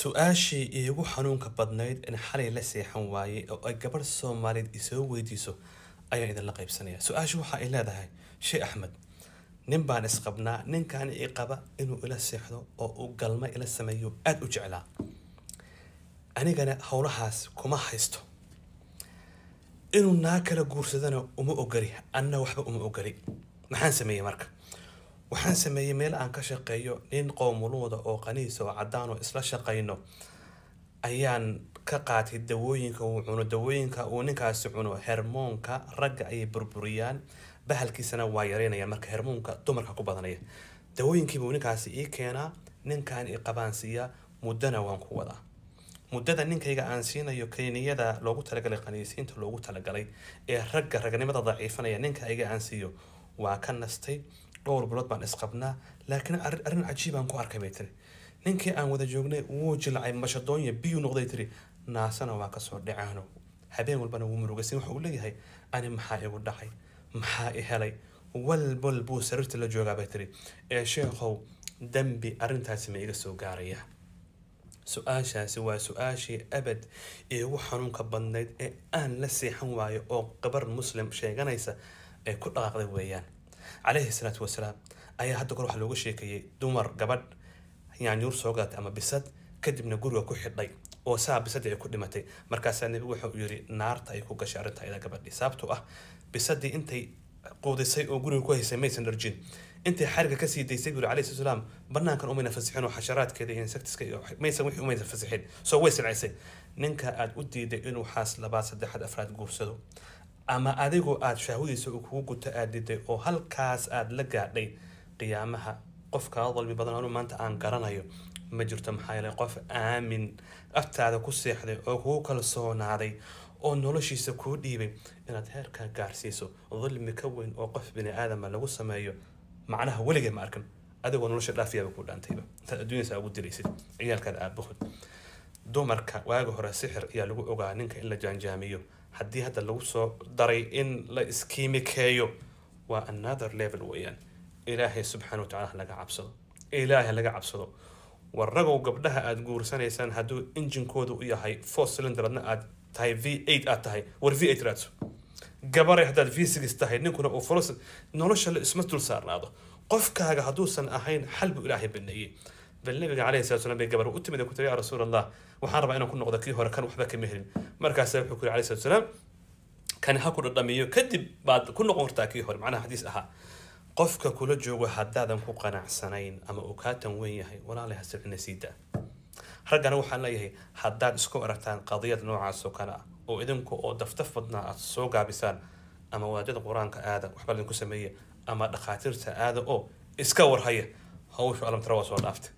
su-aashii iigu xanuunka badnayd in xalay la seexan waayey oo ay gabadh soomaaliyeed isoo weydiiso ayaan idinla qaybsanaya su-aashu waxa ay leedahay sheekh axmed nin baan isqabnaa ninkaan ii qaba inuu ila seexdo oo uu galma ila sameeyo aada u jeclaa anigana howlahaas kuma haysto inuu naa kala guursadana uma ogoli anna waxba uma ogoli maxaan sameeyey marka waxaan sameeyey meel aan ka shaqeeyo nin qowmuluuda oo qaniisa oo caddaanoo isla shaqayno ayaan ka qaatay dawooyinka uu cuno dawooyinka uu ninkaasi cuno hermoonka ragga ayay burburiyaan bahalkiisana waa yareynayaan marka hermoonka dumarka ku badanaya dawooyinkiibuu ninkaasi ii keenaa ninkan i qabaan muddana waan ku wadaa muddada ninkayga aan siinayo kliniyada loogu talagalay qaniisiinta loogu talagalay ee ragga raganimada daciifanaya ninkayga aan siiyo waa ka nastay dhowr bilood baan isqabnaa laakiin arrin cajiibaan ku arkay bay tiri ninkii aan wada joognay wuu jilcay mashadoonye biyuu noqday tiri naasana waa kasoo dhacaano habeen walbana wuu murugaysan waxa leeyahay ani maxaa igu dhacay maxaa i helay walbal buu sariirta la joogaa bay tiri ee sheekhow dembi arrintaasi ma iga soo gaaraya su-aashaasi waa su-aashii abad ee ugu xanuunka badnayd ee aan la seexan waayo oo qabar muslim sheeganaysa ay ku dhaqaaqday weeyaan calayhi salaatu wasalaam ayaa hadda kor waxaa looga sheekeeyey dumar gabadh yaanyuur soo gadatay ama bisad kadibna guriga ku xidhay oo saa bisadii ay ku dhimatay markaasaa nebigu wuxuu yidhi naarta ay ku gashay arrinta idaa gabadhii sababtoo ah bisadii intay quudisay oo guriga ku haysay maysan dharjin intay xariga kasii daysay buu alayhi salaam banaankan umayna fasixin oo xasharaadkeeda iyo insectiska iyo maysan wixii umayna fasixin soo way silcisay ninka aad u diiday inuu xaas labaad saddexaad afraad guursado ama adigu aada shahwadiisa uu kugu guto aada diday oo halkaas aada la gaadhay qiyaamaha qofkaa dalbi badan anu maanta aan garanayo ma jirto maxaa yeele qof aamin aftaada ku seexday oo kugu kalsoonaaday oo noloshiisa kuu dhiibay inaad heerkaa gaarsiiso dulmi ka weyn oo qof bini aadama lagu sameeyo macnaha weligeed ma arkin adigoo nolosha dhaafiyaaba kuu dhaantayba intaad adduunyasa ugu diraysid ciyaalkaada aabahod dumarka waaga hore sixir ayaa lagu ogaa ninka in la jaanjaamiyo haddii hadda lagu soo daray in la iskiimikeeyo waa another level weyaan ilaahay subxaana watacala laga cabsado ilaahay laga cabsado warragow gabdhaha aada guursanaysaan hadduu injinkoodu u yahay four cylinder aad tahay v eight aad tahay war v eight raadso gabaray haddaad v six tahay ninkuna uu fulo nolosha la isma dul saarnaado qofkaaga hadduusan ahayn xal buu ilaahay baneeyey bal nabiga alayhi salatu salam bay gabar u timid ku tiri rasuul allah waxaan rabaa inaan ku noqdo kii hore kan waxba kama helin markaasa wuxuu ku yiri salatu salaam kan ha ku dhadhamiyo kadib baad ku noqon kartaa kii hore macnaha xadiis ahaa qofka kula joogo haddaadan ku qanacsanayn ama uu kaa tanweyn yahay walaalay ha sibcina raggana waxaan leeyahay haddaad isku aragtaan qadiyad noocaas oo kale ah oo idinku oo daftaf badnaa aad soo gaabisaan ama wadaadada qur-aanka aada waxba idinku sameeya ama dhakhaatiirta aada oo iska warhaya hawshu alamtara waa soo dhaaftay